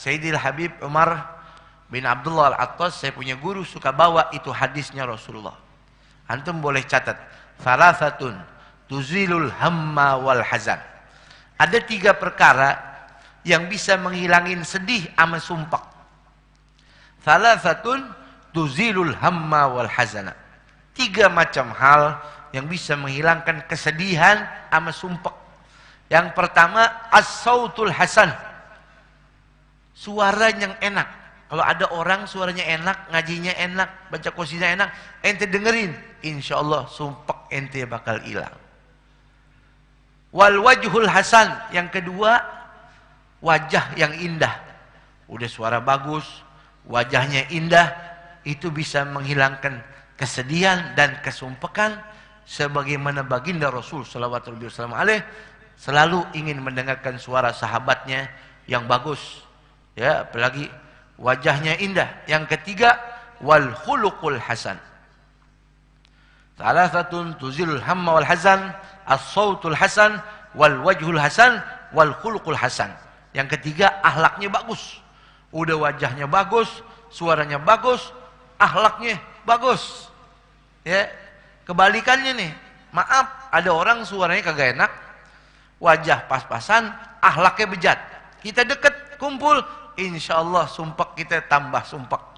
Sayyidil Habib Umar bin Abdullah Al-Attas, saya punya guru suka bawa itu hadisnya Rasulullah. Antum boleh catat. Salasatun tuzilul hamma wal hazan. Ada tiga perkara yang bisa menghilangin sedih sama sumpak. Salasatun tuzilul hamma wal hazana. Tiga macam hal yang bisa menghilangkan kesedihan sama sumpek. Yang pertama as-sautul hasan suara yang enak. Kalau ada orang suaranya enak, ngajinya enak, baca kursinya enak, ente dengerin, insya Allah sumpek ente bakal hilang. Wal wajhul hasan, yang kedua wajah yang indah. Udah suara bagus, wajahnya indah, itu bisa menghilangkan kesedihan dan kesumpekan sebagaimana baginda Rasul sallallahu selalu ingin mendengarkan suara sahabatnya yang bagus Ya, apalagi wajahnya indah. Yang ketiga, wal khuluqul hasan. Thalathatun tuzilul hamma wal hazan, as-sautul hasan, wal wajhul hasan, wal khuluqul hasan. Yang ketiga, ahlaknya bagus. Udah wajahnya bagus, suaranya bagus, ahlaknya bagus. Ya, kebalikannya nih. Maaf, ada orang suaranya kagak enak, wajah pas-pasan, ahlaknya bejat. Kita deket, kumpul, insya Allah sumpah kita tambah sumpah.